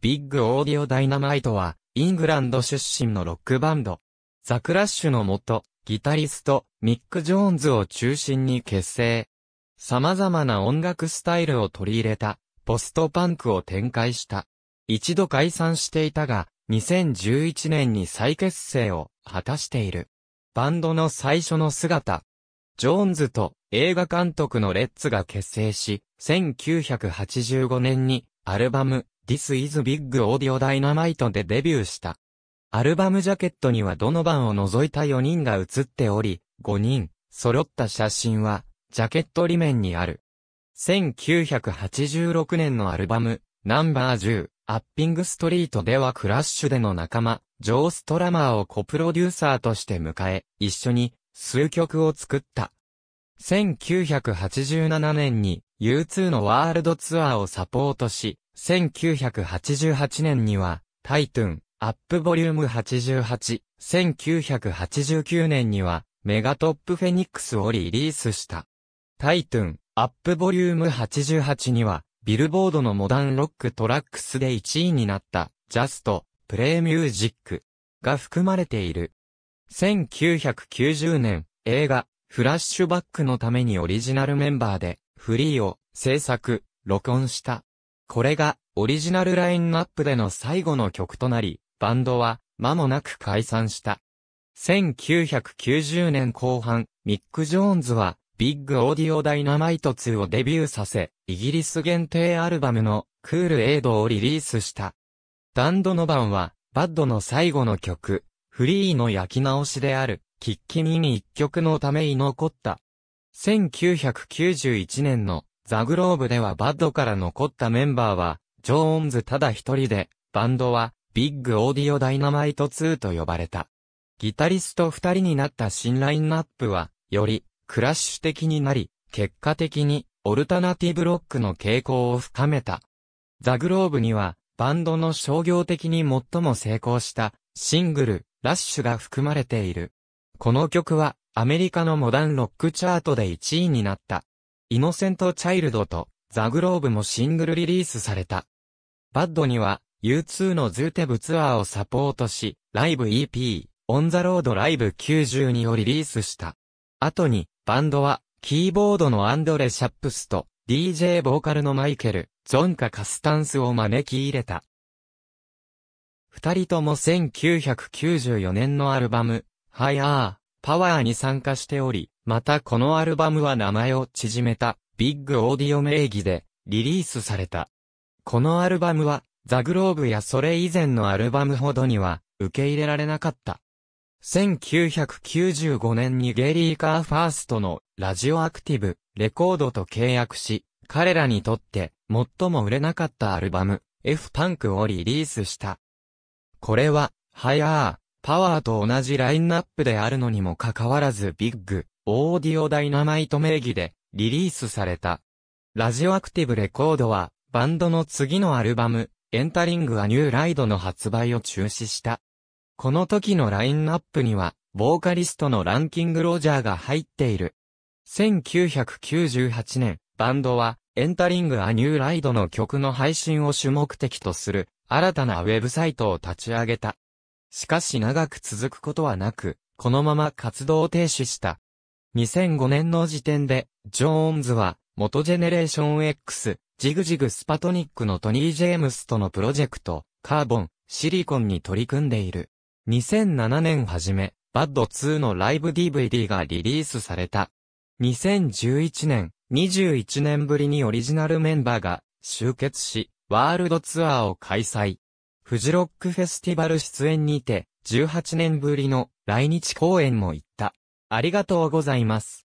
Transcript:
ビッグオーディオダイナマイトは、イングランド出身のロックバンド。ザクラッシュのもと、ギタリスト、ミック・ジョーンズを中心に結成。様々な音楽スタイルを取り入れた、ポストパンクを展開した。一度解散していたが、2011年に再結成を果たしている。バンドの最初の姿。ジョーンズと映画監督のレッツが結成し、1985年にアルバム、This is Big Audio Dynamite でデビューした。アルバムジャケットにはドノバンを除いた4人が写っており、5人、揃った写真は、ジャケット裏面にある。1986年のアルバム、ナンバー10、アッピングストリートではクラッシュでの仲間、ジョー・ストラマーをコプロデューサーとして迎え、一緒に数曲を作った。1987年に U2 のワールドツアーをサポートし、1988年には、タイトゥン、アップボリューム88、1989年には、メガトップフェニックスをリリースした。タイトゥン、アップボリューム88には、ビルボードのモダンロックトラックスで1位になった、ジャスト、プレイミュージックが含まれている。1990年、映画、フラッシュバックのためにオリジナルメンバーで、フリーを制作、録音した。これがオリジナルラインナップでの最後の曲となり、バンドは間もなく解散した。1990年後半、ミック・ジョーンズはビッグ・オーディオ・ダイナマイト2をデビューさせ、イギリス限定アルバムのクール・エイドをリリースした。ダン・ドノバンは、バッドの最後の曲、フリーの焼き直しである、キッキミに一曲のために残った。1991年のザグローブではバッドから残ったメンバーは、ジョーンズただ一人で、バンドは、ビッグオーディオダイナマイト2と呼ばれた。ギタリスト二人になった新ラインナップは、より、クラッシュ的になり、結果的に、オルタナティブロックの傾向を深めた。ザグローブには、バンドの商業的に最も成功した、シングル、ラッシュが含まれている。この曲は、アメリカのモダンロックチャートで1位になった。イノセント・チャイルドとザグローブもシングルリリースされた。バッドには U2 のズーテブツアーをサポートし、ライブ EP、オンザロードライブ92をリリースした。後に、バンドは、キーボードのアンドレ・シャップスと、DJ ボーカルのマイケル、ゾンカ・カスタンスを招き入れた。二人とも1994年のアルバム、ハイアー、パワーに参加しており、またこのアルバムは名前を縮めたビッグオーディオ名義でリリースされた。このアルバムはザグローブやそれ以前のアルバムほどには受け入れられなかった。1995年にゲリー・カーファーストのラジオアクティブレコードと契約し、彼らにとって最も売れなかったアルバム F パンクをリリースした。これは、ハイアー、パワーと同じラインナップであるのにもかかわらずビッグ、オーディオダイナマイト名義でリリースされた。ラジオアクティブレコードは、バンドの次のアルバム、エンタリング・アニュー・ライドの発売を中止した。この時のラインナップには、ボーカリストのランキング・ロジャーが入っている。1998年、バンドは、エンタリング・アニュー・ライドの曲の配信を主目的とする、新たなウェブサイトを立ち上げた。しかし長く続くことはなく、このまま活動を停止した。2005年の時点で、ジョーンズは、元ジェネレーション X、ジグジグスパトニックのトニー・ジェームスとのプロジェクト、カーボン、シリコンに取り組んでいる。2007年初め、バッド2のライブ DVD がリリースされた。2011年、21年ぶりにオリジナルメンバーが集結し、ワールドツアーを開催。フジロックフェスティバル出演にて、18年ぶりの来日公演も行った。ありがとうございます。